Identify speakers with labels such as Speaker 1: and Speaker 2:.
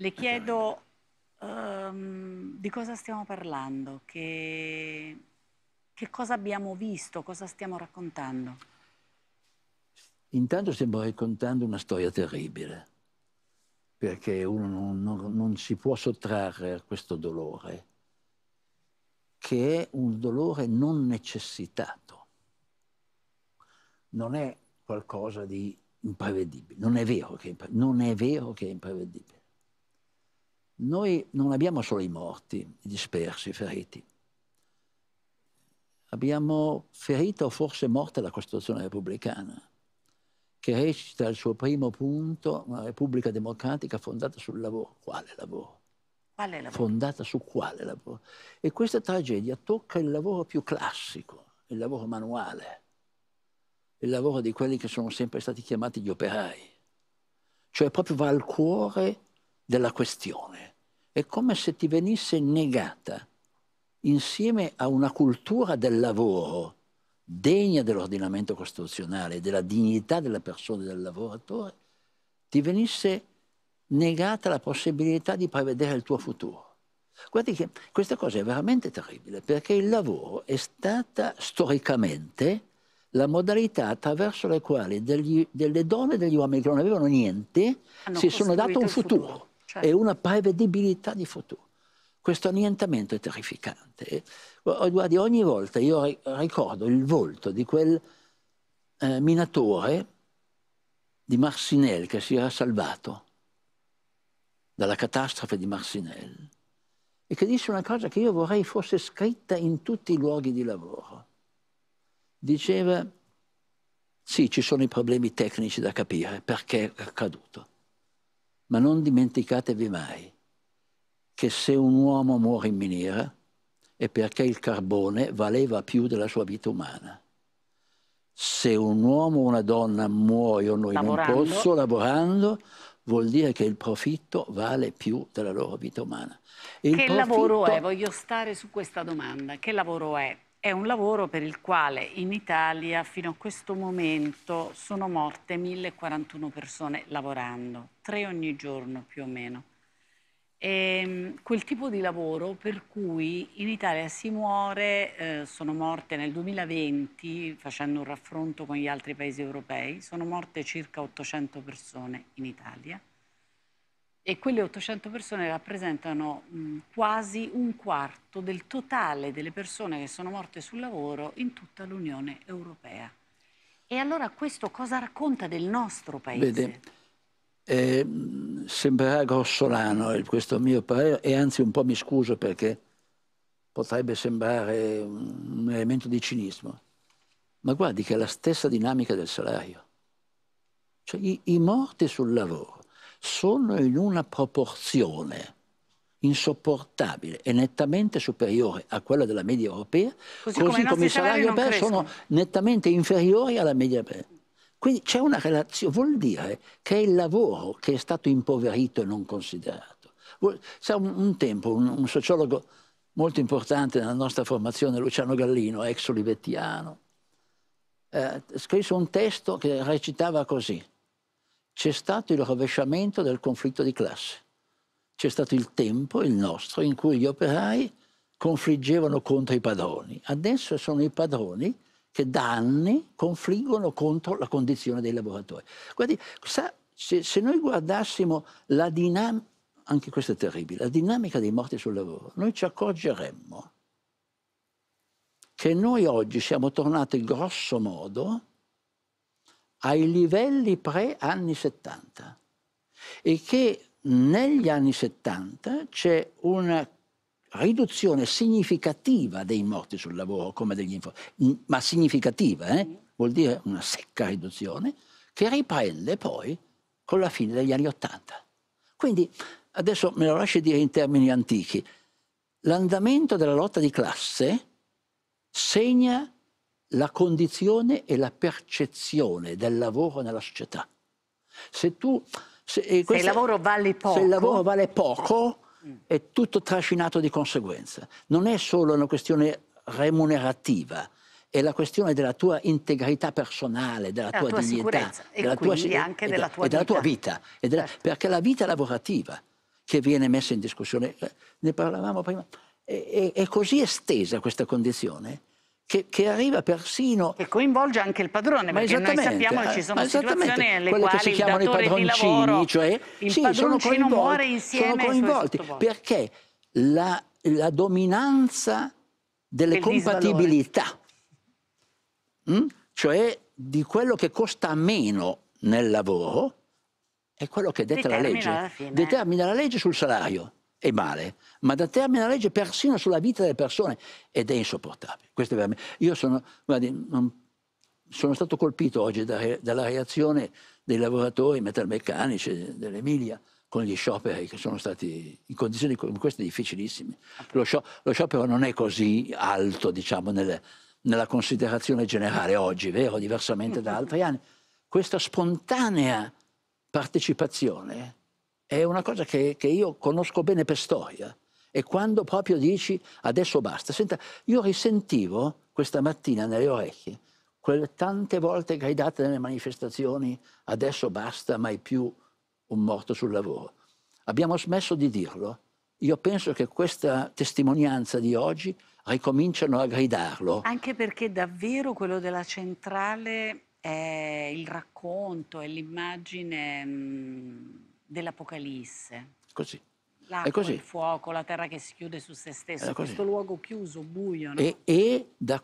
Speaker 1: Le chiedo um, di cosa stiamo parlando, che, che cosa abbiamo visto, cosa stiamo raccontando.
Speaker 2: Intanto stiamo raccontando una storia terribile, perché uno non, non, non si può sottrarre a questo dolore, che è un dolore non necessitato non è qualcosa di imprevedibile. Non è vero che è, È vero che è imprevedibile. Noi non abbiamo solo i morti, i dispersi, i feriti. Abbiamo ferito o forse morta la Costituzione repubblicana, che recita al suo primo punto una Repubblica democratica fondata sul lavoro. Quale lavoro? Quale lavoro? Fondata su quale lavoro? E questa tragedia tocca il lavoro più classico, il lavoro manuale, il lavoro di quelli che sono sempre stati chiamati gli operai. Cioè proprio va al cuore della questione. È come se ti venisse negata insieme a una cultura del lavoro degna dell'ordinamento costituzionale della dignità della persona e del lavoratore, ti venisse negata la possibilità di prevedere il tuo futuro. Guardi che questa cosa è veramente terribile perché il lavoro è stata storicamente la modalità attraverso la quale delle donne e degli uomini che non avevano niente Hanno si sono dato un futuro. futuro. Certo. È una prevedibilità di futuro. Questo annientamento è terrificante. Eh. Oh, guardi, ogni volta io ricordo il volto di quel eh, minatore di Marcinel che si era salvato dalla catastrofe di Marcinel e che disse una cosa che io vorrei fosse scritta in tutti i luoghi di lavoro. Diceva, sì, ci sono i problemi tecnici da capire, perché è accaduto ma non dimenticatevi mai che se un uomo muore in miniera è perché il carbone valeva più della sua vita umana. Se un uomo o una donna muoiono in un pozzo lavorando, vuol dire che il profitto vale più della loro vita umana. Il che profitto... lavoro è?
Speaker 1: Voglio stare su questa domanda. Che lavoro è? È un lavoro per il quale in Italia fino a questo momento sono morte 1041 persone lavorando, tre ogni giorno più o meno. E ehm, quel tipo di lavoro per cui in Italia si muore, eh, sono morte nel 2020, facendo un raffronto con gli altri paesi europei, sono morte circa 800 persone in Italia e quelle 800 persone rappresentano mh, quasi un quarto del totale delle persone che sono morte sul lavoro in tutta l'Unione Europea. E allora questo cosa racconta del nostro paese? Vede,
Speaker 2: eh, sembrerà grossolano questo mio parere e anzi un po' mi scuso perché potrebbe sembrare un elemento di cinismo, ma guardi che è la stessa dinamica del salario. Cioè i, i morti sul lavoro sono in una proporzione insopportabile e nettamente superiore a quella della media europea, così, così come, come i salari europei sono nettamente inferiori alla media europea. Quindi c'è una relazione, vuol dire che è il lavoro che è stato impoverito e non considerato. Sa, un, un tempo un, un, sociologo molto importante nella nostra formazione, Luciano Gallino, ex olivettiano, eh, scrisse un testo che recitava così c'è stato il rovesciamento del conflitto di classe. C'è stato il tempo, il nostro, in cui gli operai confliggevano contro i padroni. Adesso sono i padroni che da anni confliggono contro la condizione dei lavoratori. Guardi, sa, se, se, noi guardassimo la dinamica, anche questo è terribile, la dinamica dei morti sul lavoro, noi ci accorgeremmo che noi oggi siamo tornati grosso modo ai livelli pre-anni 70 e che negli anni 70 c'è una riduzione significativa dei morti sul lavoro come degli infortuni, ma significativa, eh? vuol dire una secca riduzione, che riprende poi con la fine degli anni 80. Quindi, adesso me lo lasci dire in termini antichi, l'andamento della lotta di classe segna la condizione e la percezione del lavoro nella società. Se, tu, se, questa, se il lavoro
Speaker 1: vale poco... Se il lavoro
Speaker 2: vale poco è tutto trascinato di conseguenza. Non è solo una questione remunerativa, è la questione della tua integrità personale, della, tua, tua dignità, della tua, anche e della, tua e della tua vita, e della, certo. perché la vita lavorativa che viene messa in discussione, eh, ne parlavamo prima, è, è, è così estesa questa condizione che, che, arriva persino... Che coinvolge anche il padrone, ma perché noi sappiamo che ci eh, sono situazioni nelle quali si chiamano i padroncini, lavoro, cioè, il sì, padroncino sono muore insieme sono coinvolti, perché la, la dominanza delle del compatibilità, mh? Mm, cioè di quello che costa meno nel lavoro, è quello che detta determina la legge, determina la legge sul salario e male, ma da determina legge persino sulla vita delle persone ed è insopportabile. Questo è veramente... Io sono, guardi, sono stato colpito oggi da, dalla reazione dei lavoratori metalmeccanici dell'Emilia con gli scioperi che sono stati in condizioni come queste difficilissime. Lo, sciopero non è così alto, diciamo, nelle, nella considerazione generale oggi, vero? Diversamente da altri anni. Questa spontanea partecipazione è una cosa che, che io conosco bene per storia. E quando proprio dici adesso basta. Senta, io risentivo questa mattina nelle orecchie quelle tante volte gridate nelle manifestazioni adesso basta, mai più un morto sul lavoro. Abbiamo smesso di dirlo. Io penso che questa testimonianza di oggi ricominciano a gridarlo.
Speaker 1: Anche perché davvero quello della centrale è il racconto, è l'immagine mm, dell'Apocalisse.
Speaker 2: Così. L'acqua, è così. il
Speaker 1: fuoco, la terra che si chiude su se stessa, questo luogo chiuso, buio. No? E,
Speaker 2: e da